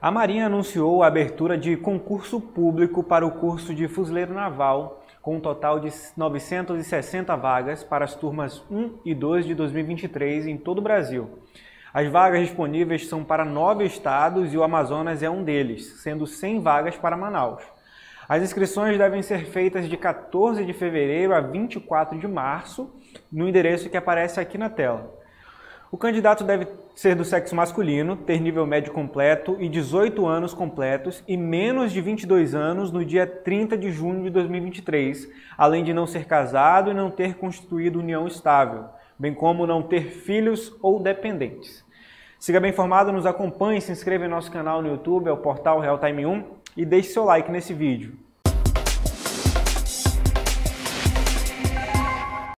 A Marinha anunciou a abertura de concurso público para o curso de Fuzileiro Naval, com um total de 960 vagas para as turmas 1 e 2 de 2023 em todo o Brasil. As vagas disponíveis são para nove estados e o Amazonas é um deles, sendo 100 vagas para Manaus. As inscrições devem ser feitas de 14 de fevereiro a 24 de março, no endereço que aparece aqui na tela. O candidato deve ser do sexo masculino, ter nível médio completo e 18 anos completos e menos de 22 anos no dia 30 de junho de 2023, além de não ser casado e não ter constituído união estável, bem como não ter filhos ou dependentes. Siga bem informado, nos acompanhe, se inscreva em nosso canal no YouTube, é o portal Real Time 1 e deixe seu like nesse vídeo.